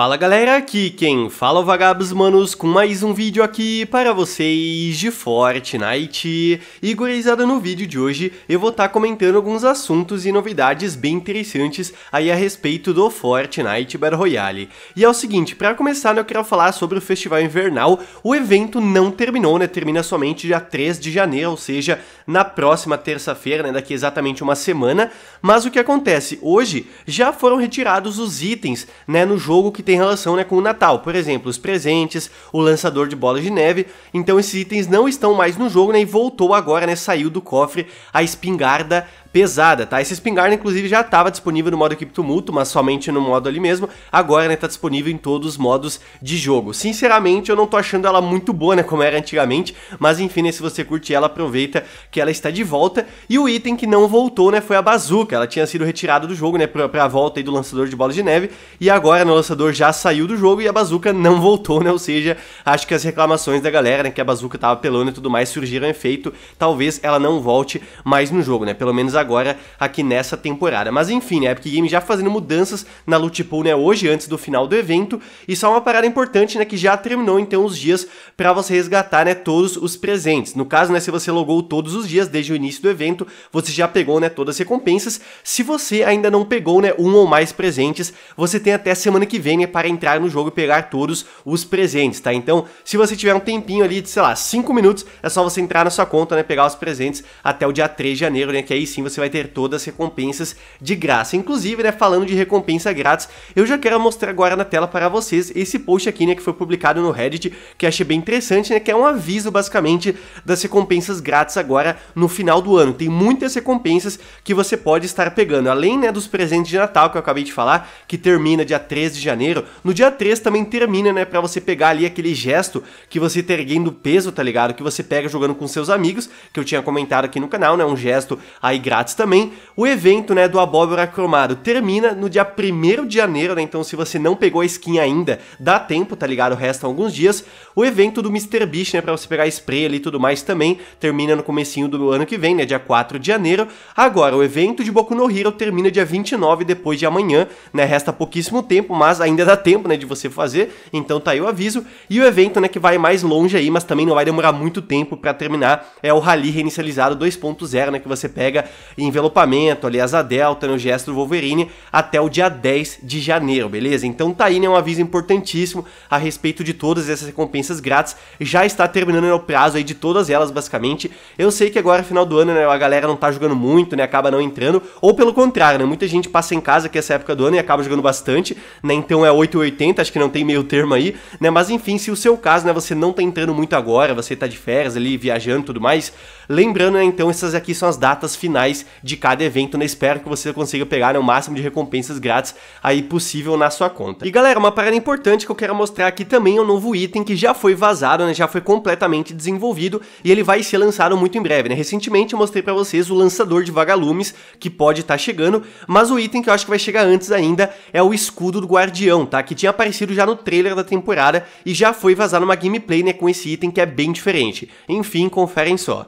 Fala galera, aqui quem fala é o Vagabos Manos com mais um vídeo aqui para vocês de Fortnite. E gurizada, no vídeo de hoje eu vou estar tá comentando alguns assuntos e novidades bem interessantes aí a respeito do Fortnite Battle Royale. E é o seguinte, para começar né, eu quero falar sobre o Festival Invernal, o evento não terminou, né, termina somente dia 3 de janeiro, ou seja, na próxima terça-feira, né, daqui exatamente uma semana, mas o que acontece, hoje já foram retirados os itens, né, no jogo que tem relação né, com o Natal, por exemplo, os presentes, o lançador de bolas de neve. Então esses itens não estão mais no jogo né, e voltou agora, né, saiu do cofre a espingarda pesada, tá? Esse espingarda, inclusive, já estava disponível no modo equipe tumulto, mas somente no modo ali mesmo. Agora, né, tá disponível em todos os modos de jogo. Sinceramente, eu não tô achando ela muito boa, né, como era antigamente, mas enfim, né, se você curte ela, aproveita que ela está de volta. E o item que não voltou, né, foi a bazuca. Ela tinha sido retirada do jogo, né, pra, pra volta aí do lançador de bola de neve, e agora né, o lançador já saiu do jogo e a bazuca não voltou, né? Ou seja, acho que as reclamações da galera, né, que a bazuca tava pelando e tudo mais surgiram efeito. Talvez ela não volte mais no jogo, né? Pelo menos agora agora aqui nessa temporada. Mas enfim, né, a Epic Games já fazendo mudanças na loot pool, né, hoje, antes do final do evento, e só uma parada importante, né, que já terminou então os dias para você resgatar, né, todos os presentes. No caso, né, se você logou todos os dias desde o início do evento, você já pegou, né, todas as recompensas. Se você ainda não pegou, né, um ou mais presentes, você tem até semana que vem, né, para entrar no jogo e pegar todos os presentes, tá? Então, se você tiver um tempinho ali de, sei lá, 5 minutos, é só você entrar na sua conta, né, pegar os presentes até o dia 3 de janeiro, né, que aí sim você vai ter todas as recompensas de graça. Inclusive, né, falando de recompensa grátis, eu já quero mostrar agora na tela para vocês esse post aqui, né, que foi publicado no Reddit, que achei bem interessante, né, que é um aviso basicamente das recompensas grátis agora no final do ano. Tem muitas recompensas que você pode estar pegando, além, né, dos presentes de Natal que eu acabei de falar, que termina dia 3 de janeiro. No dia 3 também termina, né, para você pegar ali aquele gesto que você está erguendo peso, tá ligado? Que você pega jogando com seus amigos, que eu tinha comentado aqui no canal, né, um gesto aí grátis também, o evento né, do Abóbora Cromado termina no dia 1 de janeiro, né? Então, se você não pegou a skin ainda, dá tempo, tá ligado? Restam alguns dias. O evento do Mr. Beast, né? Pra você pegar spray ali e tudo mais também, termina no comecinho do ano que vem, né? Dia 4 de janeiro. Agora, o evento de Boku no Hero termina dia 29, depois de amanhã, né? Resta pouquíssimo tempo, mas ainda dá tempo, né? De você fazer. Então, tá aí o aviso. E o evento, né? Que vai mais longe aí, mas também não vai demorar muito tempo para terminar. É o Rally Reinicializado 2.0, né? Que você pega envelopamento, ali asa delta, no né, gesto do Wolverine, até o dia 10 de janeiro, beleza? Então tá aí, né, um aviso importantíssimo a respeito de todas essas recompensas grátis, já está terminando né, o prazo aí de todas elas, basicamente. Eu sei que agora, final do ano, né, a galera não tá jogando muito, né, acaba não entrando, ou pelo contrário, né, muita gente passa em casa que é essa época do ano e acaba jogando bastante, né, então é 8,80, acho que não tem meio termo aí, né, mas enfim, se o seu caso, né, você não tá entrando muito agora, você tá de férias ali, viajando e tudo mais, lembrando, né, então, essas aqui são as datas finais reais de cada evento. né? Espero que você consiga pegar né, o máximo de recompensas grátis aí possível na sua conta. E galera, uma parada importante que eu quero mostrar aqui também é um novo item que já foi vazado, né? Já foi completamente desenvolvido e ele vai ser lançado muito em breve, né? Recentemente eu mostrei para vocês o lançador de vagalumes que pode estar tá chegando, mas o item que eu acho que vai chegar antes ainda é o escudo do guardião, tá? Que tinha aparecido já no trailer da temporada e já foi vazado uma gameplay, né? Com esse item que é bem diferente. Enfim, conferem só.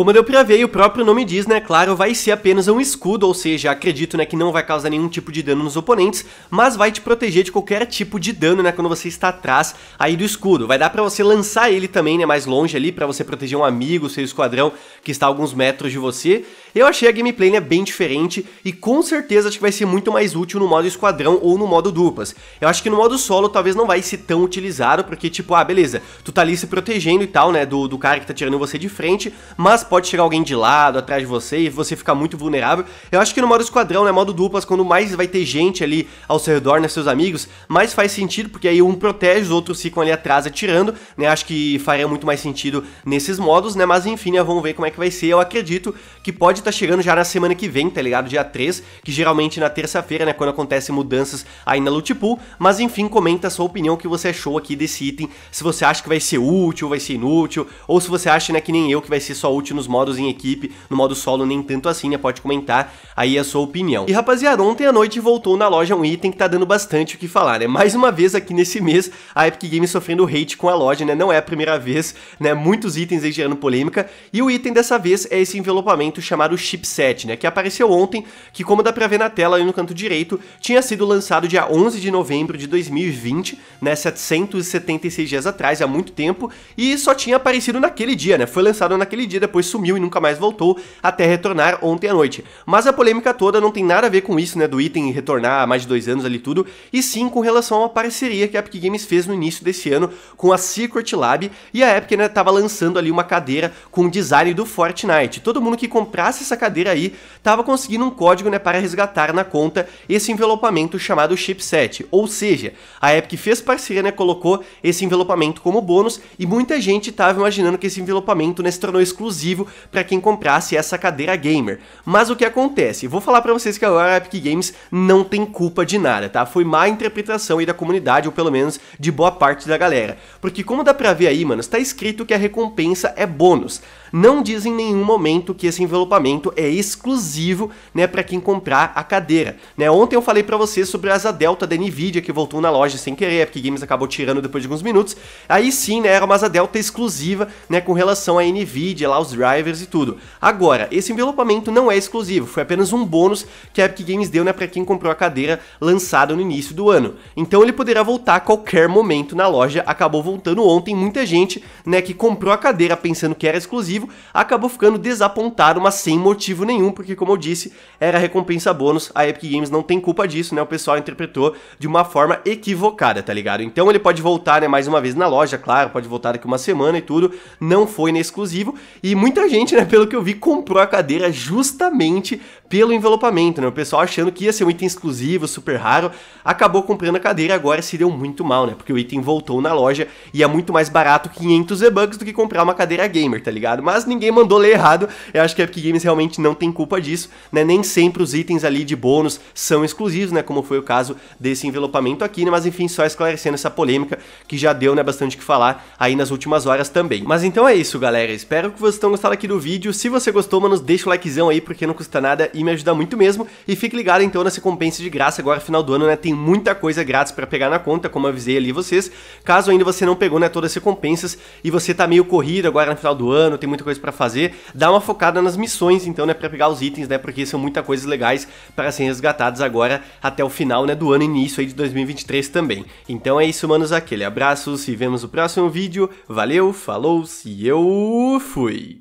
Como deu pra ver, e o próprio nome diz, né, claro, vai ser apenas um escudo, ou seja, acredito né, que não vai causar nenhum tipo de dano nos oponentes, mas vai te proteger de qualquer tipo de dano, né, quando você está atrás aí do escudo. Vai dar pra você lançar ele também, né, mais longe ali, pra você proteger um amigo, seu esquadrão, que está a alguns metros de você, eu achei a gameplay né, bem diferente e com certeza acho que vai ser muito mais útil no modo esquadrão ou no modo duplas. Eu acho que no modo solo talvez não vai ser tão utilizado, porque tipo, ah, beleza, tu tá ali se protegendo e tal, né, do, do cara que tá tirando você de frente, mas pode chegar alguém de lado, atrás de você, e você ficar muito vulnerável. Eu acho que no modo esquadrão, né, modo duplas, quando mais vai ter gente ali ao seu redor, né, seus amigos, mais faz sentido, porque aí um protege, os outros ficam ali atrás atirando, né, acho que faria muito mais sentido nesses modos, né, mas enfim, né, vamos ver como é que vai ser. Eu acredito que pode episódio tá chegando já na semana que vem, tá ligado? Dia 3, que geralmente na terça-feira, né, quando acontecem mudanças aí na Loot Pool, mas enfim, comenta a sua opinião que você achou aqui desse item, se você acha que vai ser útil, vai ser inútil, ou se você acha, né, que nem eu, que vai ser só útil nos modos em equipe, no modo solo nem tanto assim, né, pode comentar aí a sua opinião. E rapaziada, ontem à noite voltou na loja um item que tá dando bastante o que falar, né, mais uma vez aqui nesse mês, a Epic Games sofrendo hate com a loja, né, não é a primeira vez, né, muitos itens aí gerando polêmica, e o item dessa vez é esse envelopamento chamado o chipset, né, que apareceu ontem, que como dá para ver na tela ali no canto direito, tinha sido lançado dia 11 de novembro de 2020, né, 776 dias atrás, há muito tempo, e só tinha aparecido naquele dia, né, foi lançado naquele dia, depois sumiu e nunca mais voltou, até retornar ontem à noite. Mas a polêmica toda não tem nada a ver com isso, né, do item retornar há mais de dois anos ali tudo, e sim com relação a uma parceria que a Epic Games fez no início desse ano com a Secret Lab, e a Epic, né, tava lançando ali uma cadeira com o design do Fortnite. Todo mundo que comprasse essa cadeira aí, estava conseguindo um código né, para resgatar na conta esse envelopamento chamado chipset. Ou seja, a Epic fez parceria, né, colocou esse envelopamento como bônus e muita gente estava imaginando que esse envelopamento né, se tornou exclusivo para quem comprasse essa cadeira gamer. Mas o que acontece? Vou falar para vocês que agora a Epic Games não tem culpa de nada, tá? Foi má interpretação aí da comunidade, ou pelo menos de boa parte da galera. Porque como dá pra ver aí, mano, está escrito que a recompensa é bônus não diz em nenhum momento que esse envelopamento é exclusivo né, para quem comprar a cadeira. Né? Ontem eu falei para vocês sobre a asa delta da Nvidia que voltou na loja sem querer, porque Games acabou tirando depois de alguns minutos. Aí sim, né, era uma asa delta exclusiva né, com relação à Nvidia, lá os drivers e tudo. Agora, esse envelopamento não é exclusivo, foi apenas um bônus que a Epic Games deu né, para quem comprou a cadeira lançada no início do ano. Então ele poderá voltar a qualquer momento na loja, acabou voltando ontem. Muita gente né, que comprou a cadeira pensando que era exclusivo acabou ficando desapontado, mas sem motivo nenhum, porque como eu disse, era recompensa bônus, a Epic Games não tem culpa disso, né? O pessoal interpretou de uma forma equivocada, tá ligado? Então ele pode voltar, né, mais uma vez na loja, claro, pode voltar daqui uma semana e tudo, não foi nem exclusivo, e muita gente, né, pelo que eu vi, comprou a cadeira justamente pelo envelopamento, né? O pessoal achando que ia ser um item exclusivo, super raro, acabou comprando a cadeira agora se deu muito mal, né? Porque o item voltou na loja e é muito mais barato 500 V-Bucks do que comprar uma cadeira gamer, tá ligado? mas ninguém mandou ler errado. Eu acho que a Epic Games realmente não tem culpa disso, né? Nem sempre os itens ali de bônus são exclusivos, né? Como foi o caso desse envelopamento aqui, né? Mas enfim, só esclarecendo essa polêmica que já deu, né, bastante que falar aí nas últimas horas também. Mas então é isso, galera. Espero que vocês tenham gostado aqui do vídeo. Se você gostou, mano, deixa o likezão aí, porque não custa nada e me ajuda muito mesmo. E fique ligado então nas recompensas de graça agora final do ano, né? Tem muita coisa grátis para pegar na conta, como avisei ali vocês. Caso ainda você não pegou, né, todas as recompensas e você tá meio corrido agora no final do ano, tem muita muita coisa para fazer. Dá uma focada nas missões, então, né, para pegar os itens, né, porque são muita coisas legais para serem resgatadas agora até o final, né, do ano início aí de 2023 também. Então é isso, manos, aquele abraço, se vemos no próximo vídeo. Valeu, falou, se eu fui.